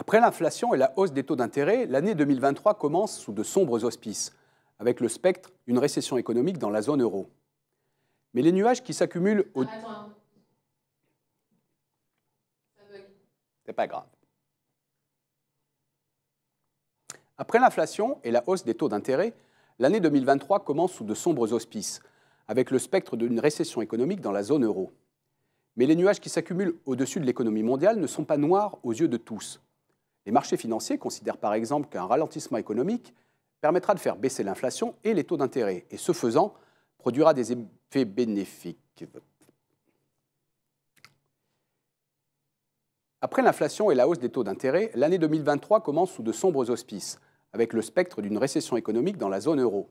Après l'inflation et la hausse des taux d'intérêt, l'année 2023 commence sous de sombres auspices, avec le spectre d'une récession économique dans la zone euro. Mais les nuages qui s'accumulent au... Ah, C'est pas grave. Après l'inflation et la hausse des taux d'intérêt, l'année 2023 commence sous de sombres auspices, avec le spectre d'une récession économique dans la zone euro. Mais les nuages qui s'accumulent au-dessus de l'économie mondiale ne sont pas noirs aux yeux de tous. Les marchés financiers considèrent par exemple qu'un ralentissement économique permettra de faire baisser l'inflation et les taux d'intérêt, et ce faisant, produira des effets bénéfiques. Après l'inflation et la hausse des taux d'intérêt, l'année 2023 commence sous de sombres auspices, avec le spectre d'une récession économique dans la zone euro.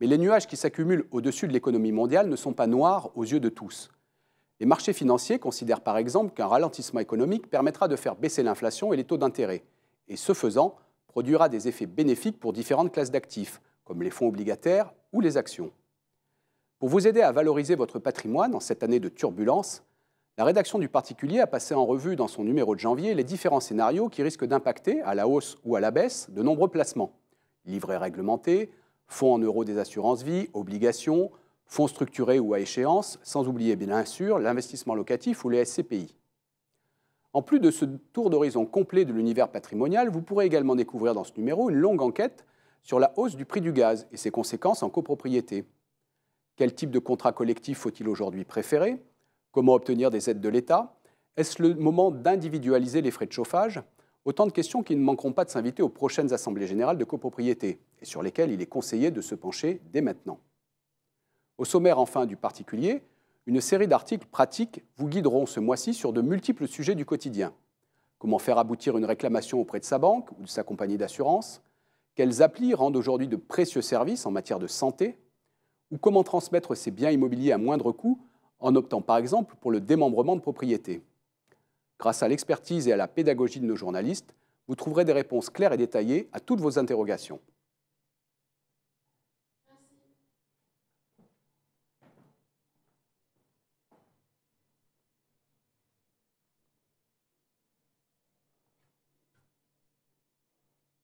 Mais les nuages qui s'accumulent au-dessus de l'économie mondiale ne sont pas noirs aux yeux de tous. Les marchés financiers considèrent par exemple qu'un ralentissement économique permettra de faire baisser l'inflation et les taux d'intérêt, et ce faisant, produira des effets bénéfiques pour différentes classes d'actifs, comme les fonds obligataires ou les actions. Pour vous aider à valoriser votre patrimoine en cette année de turbulence, la rédaction du particulier a passé en revue dans son numéro de janvier les différents scénarios qui risquent d'impacter, à la hausse ou à la baisse, de nombreux placements. Livrets réglementés, fonds en euros des assurances-vie, obligations, fonds structurés ou à échéance, sans oublier bien sûr l'investissement locatif ou les SCPI. En plus de ce tour d'horizon complet de l'univers patrimonial, vous pourrez également découvrir dans ce numéro une longue enquête sur la hausse du prix du gaz et ses conséquences en copropriété. Quel type de contrat collectif faut-il aujourd'hui préférer Comment obtenir des aides de l'État Est-ce le moment d'individualiser les frais de chauffage Autant de questions qui ne manqueront pas de s'inviter aux prochaines assemblées générales de copropriété et sur lesquelles il est conseillé de se pencher dès maintenant. Au sommaire enfin du particulier, une série d'articles pratiques vous guideront ce mois-ci sur de multiples sujets du quotidien. Comment faire aboutir une réclamation auprès de sa banque ou de sa compagnie d'assurance Quels applis rendent aujourd'hui de précieux services en matière de santé Ou comment transmettre ses biens immobiliers à moindre coût en optant par exemple pour le démembrement de propriété Grâce à l'expertise et à la pédagogie de nos journalistes, vous trouverez des réponses claires et détaillées à toutes vos interrogations.